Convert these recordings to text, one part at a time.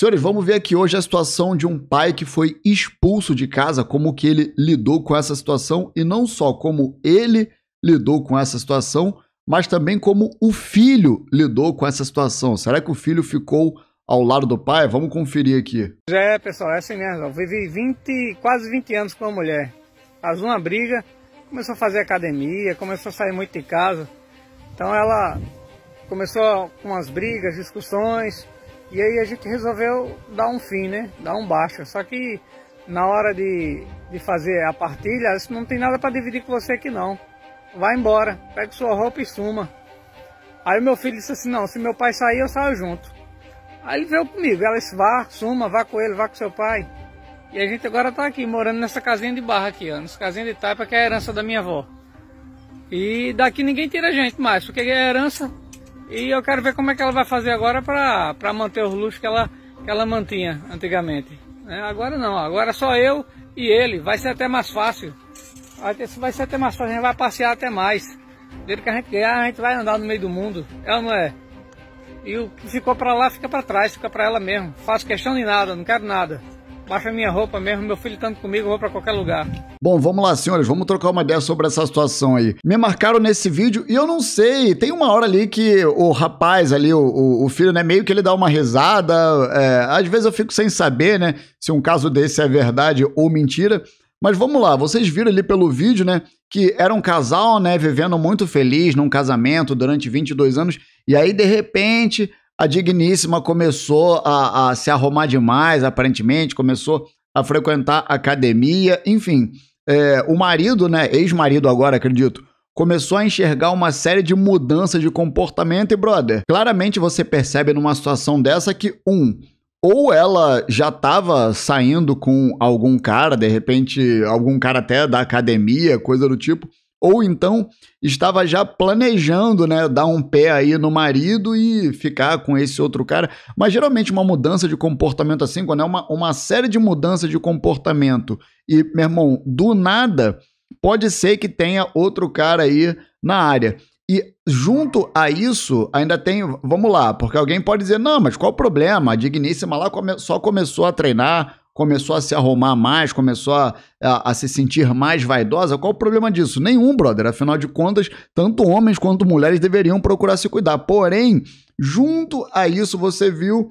Senhores, vamos ver aqui hoje a situação de um pai que foi expulso de casa, como que ele lidou com essa situação e não só como ele lidou com essa situação, mas também como o filho lidou com essa situação. Será que o filho ficou ao lado do pai? Vamos conferir aqui. É, pessoal, é assim mesmo. Eu vivi 20, quase 20 anos com uma mulher. Faz uma briga, começou a fazer academia, começou a sair muito de casa. Então ela começou com umas brigas, discussões, e aí a gente resolveu dar um fim, né? Dar um baixo. Só que na hora de, de fazer a partilha, disse, não tem nada para dividir com você aqui não. Vai embora, pega sua roupa e suma. Aí meu filho disse assim, não, se meu pai sair, eu saio junto. Aí ele veio comigo, ela disse, vá, suma, vá com ele, vá com seu pai. E a gente agora tá aqui, morando nessa casinha de barra aqui, ó, nessa casinha de taipa que é a herança da minha avó. E daqui ninguém tira a gente mais, porque a herança e eu quero ver como é que ela vai fazer agora para manter os luxos que ela, que ela mantinha antigamente. É, agora não, agora só eu e ele. Vai ser até mais fácil. Vai ser até mais fácil, a gente vai passear até mais. Desde que a gente ganhar, a gente vai andar no meio do mundo. É ou não é? E o que ficou para lá fica para trás, fica para ela mesmo. Faço questão de nada, não quero nada. Baixa minha roupa mesmo, meu filho tanto comigo, eu vou para qualquer lugar. Bom, vamos lá, senhores, vamos trocar uma ideia sobre essa situação aí. Me marcaram nesse vídeo e eu não sei, tem uma hora ali que o rapaz ali, o, o filho, né, meio que ele dá uma risada. É, às vezes eu fico sem saber, né, se um caso desse é verdade ou mentira. Mas vamos lá, vocês viram ali pelo vídeo, né, que era um casal, né, vivendo muito feliz num casamento durante 22 anos, e aí de repente a Digníssima começou a, a se arrumar demais, aparentemente, começou a frequentar academia, enfim. É, o marido, né, ex-marido agora, acredito, começou a enxergar uma série de mudanças de comportamento e, brother, claramente você percebe numa situação dessa que, um, ou ela já estava saindo com algum cara, de repente, algum cara até da academia, coisa do tipo, ou então estava já planejando, né, dar um pé aí no marido e ficar com esse outro cara. Mas geralmente uma mudança de comportamento assim, quando é uma, uma série de mudanças de comportamento e, meu irmão, do nada, pode ser que tenha outro cara aí na área. E junto a isso, ainda tem, vamos lá, porque alguém pode dizer, não, mas qual o problema? A digníssima lá come, só começou a treinar começou a se arrumar mais, começou a, a, a, se sentir mais vaidosa. Qual o problema disso? Nenhum, brother. Afinal de contas, tanto homens quanto mulheres deveriam procurar se cuidar. Porém, junto a isso, você viu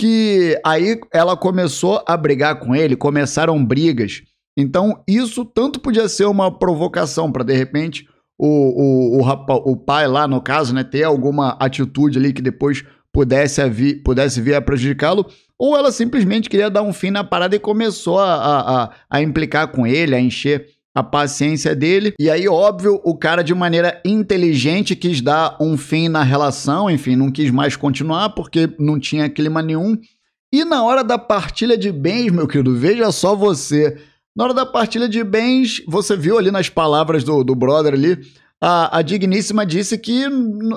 que aí ela começou a brigar com ele, começaram brigas. Então, isso tanto podia ser uma provocação para de repente o, o, o, rapa, o pai lá, no caso, né, ter alguma atitude ali que depois pudesse, pudesse vir a prejudicá-lo, ou ela simplesmente queria dar um fim na parada e começou a, a, a implicar com ele, a encher a paciência dele. E aí, óbvio, o cara, de maneira inteligente, quis dar um fim na relação, enfim, não quis mais continuar porque não tinha clima nenhum. E na hora da partilha de bens, meu querido, veja só você. Na hora da partilha de bens, você viu ali nas palavras do, do brother ali, a, a digníssima disse que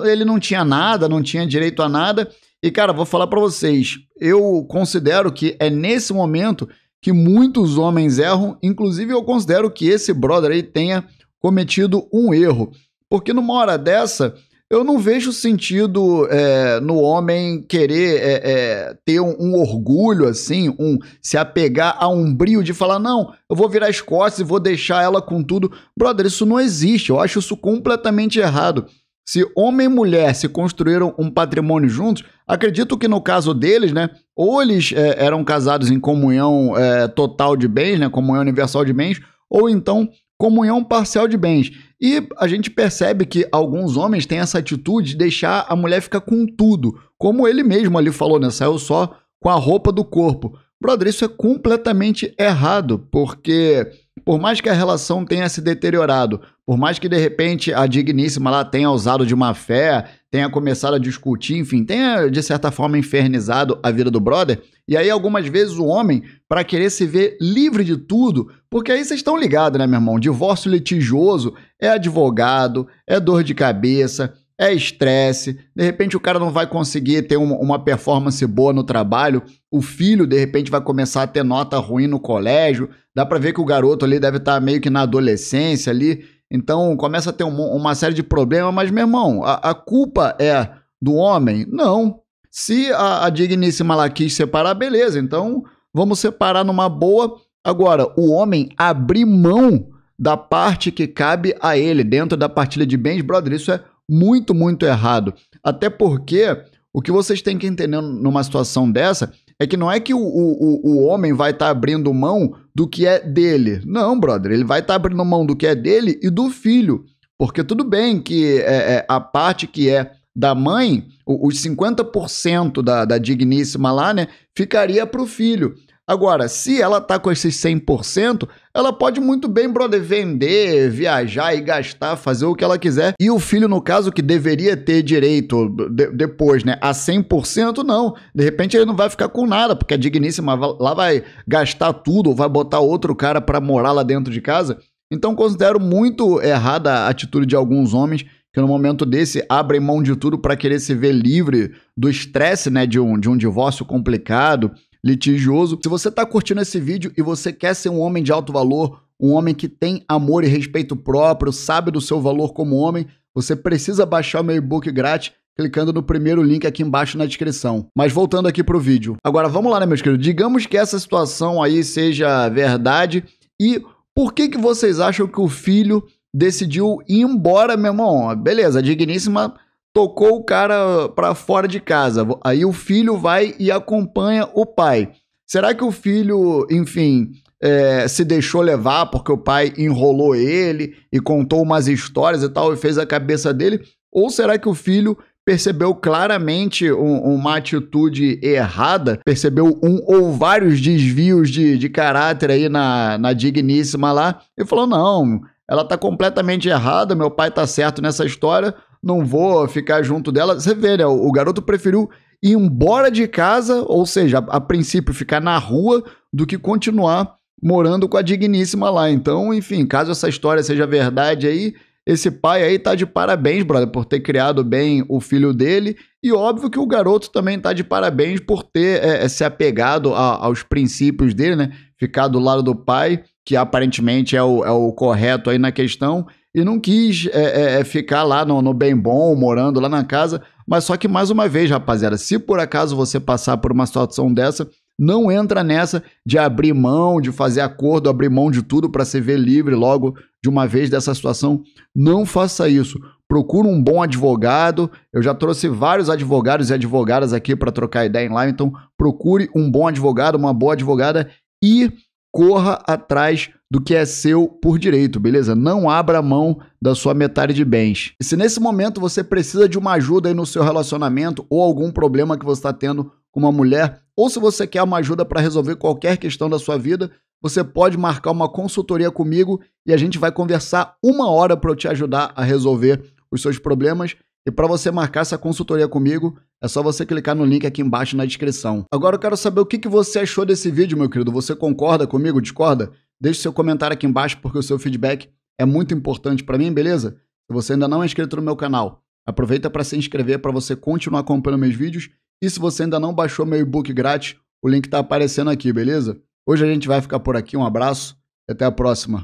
ele não tinha nada, não tinha direito a nada. E, cara, vou falar para vocês, eu considero que é nesse momento que muitos homens erram, inclusive eu considero que esse brother aí tenha cometido um erro. Porque numa hora dessa, eu não vejo sentido é, no homem querer é, é, ter um, um, orgulho assim, um se apegar a um brio de falar não, eu vou virar Escócia e vou deixar ela com tudo, brother, isso não existe. Eu acho isso completamente errado. Se homem e mulher se construíram um patrimônio juntos, acredito que no caso deles, né, ou eles é, eram casados em comunhão é, total de bens, né, comunhão universal de bens, ou então comunhão parcial de bens. E a gente percebe que alguns homens têm essa atitude de deixar a mulher ficar com tudo, como ele mesmo ali falou, né? Saiu só com a roupa do corpo. Brother, isso é completamente errado, porque por mais que a relação tenha se deteriorado, por mais que de repente a digníssima lá tenha usado de má fé, tenha começado a discutir, enfim, tenha de certa forma infernizado a vida do brother. E aí, algumas vezes, o homem, para querer se ver livre de tudo, porque aí vocês estão ligados, né, meu irmão? Divórcio litigioso é advogado, é dor de cabeça, é estresse. De repente, o cara não vai conseguir ter uma performance boa no trabalho. O filho, de repente, vai começar a ter nota ruim no colégio. Dá para ver que o garoto ali deve estar tá meio que na adolescência ali. Então começa a ter um, uma série de problemas, mas, meu irmão, a, a culpa é do homem? Não. Se a, a digníssima lá quis separar, beleza, então vamos separar numa boa. Agora, o homem abrir mão da parte que cabe a ele dentro da partilha de bens, brother, isso é muito, muito errado. Até porque o que vocês têm que entender numa situação dessa é que não é que o, o, o homem vai estar tá abrindo mão do que é dele. Não, brother, ele vai estar tá abrindo mão do que é dele e do filho. Porque tudo bem que é, é, a parte que é da mãe, os 50% da, da digníssima lá, né, ficaria para o filho. Agora, se ela tá com esses 100%, ela pode muito bem, brother, vender, viajar e gastar, fazer o que ela quiser. E o filho, no caso, que deveria ter direito de, depois, né, a 100%, não. De repente ele não vai ficar com nada, porque a digníssima lá vai gastar tudo ou vai botar outro cara para morar lá dentro de casa. Então considero muito errada a atitude de alguns homens que no momento desse abrem mão de tudo para querer se ver livre do estresse, né, de um, de um divórcio complicado litigioso. Se você está curtindo esse vídeo e você quer ser um homem de alto valor, um homem que tem amor e respeito próprio, sabe do seu valor como homem, você precisa baixar o meu e-book grátis clicando no primeiro link aqui embaixo na descrição. Mas voltando aqui pro vídeo. Agora vamos lá, né, meus queridos? Digamos que essa situação aí seja verdade e por que que vocês acham que o filho decidiu ir embora, meu irmão? Beleza, digníssima tocou o cara para fora de casa. Aí o filho vai e acompanha o pai. Será que o filho, enfim, é, se deixou levar porque o pai enrolou ele e contou umas histórias e tal e fez a cabeça dele? Ou será que o filho percebeu claramente um, uma atitude errada, percebeu um ou vários desvios de, de caráter aí na, na digníssima lá e falou: não, ela tá completamente errada, meu pai tá certo nessa história, não vou ficar junto dela. Você vê, né? O, garoto preferiu ir embora de casa, ou seja, a, a princípio ficar na rua, do que continuar morando com a digníssima lá. Então, enfim, caso essa história seja verdade aí, esse pai aí tá de parabéns, brother, por ter criado bem o filho dele. E óbvio que o garoto também tá de parabéns por ter é, é se apegado a, aos princípios dele, né? Ficar do lado do pai, que aparentemente é o, é o correto aí na questão e não quis é, é, é, ficar lá no, no bem bom, morando lá na casa. Mas só que, mais uma vez, rapaziada, se por acaso você passar por uma situação dessa, não entra nessa de abrir mão, de fazer acordo, abrir mão de tudo para se ver livre logo de uma vez dessa situação. Não faça isso. Procura um bom advogado. Eu já trouxe vários advogados e advogadas aqui para trocar ideia em live, então procure um bom advogado, uma boa advogada e corra atrás do que é seu por direito, beleza? Não abra mão da sua metade de bens. E se nesse momento você precisa de uma ajuda aí no seu relacionamento ou algum problema que você está tendo com uma mulher, ou se você quer uma ajuda para resolver qualquer questão da sua vida, você pode marcar uma consultoria comigo e a gente vai conversar uma hora para eu te ajudar a resolver os seus problemas e para você marcar essa consultoria comigo, é só você clicar no link aqui embaixo na descrição. Agora eu quero saber o que, você achou desse vídeo, meu querido. Você concorda comigo? Discorda? Deixe seu comentário aqui embaixo porque o seu feedback é muito importante para mim, beleza? Se você ainda não é inscrito no meu canal, aproveita para se inscrever para você continuar acompanhando meus vídeos. E se você ainda não baixou meu e-book grátis, o link está aparecendo aqui, beleza? Hoje a gente vai ficar por aqui. Um abraço e até a próxima.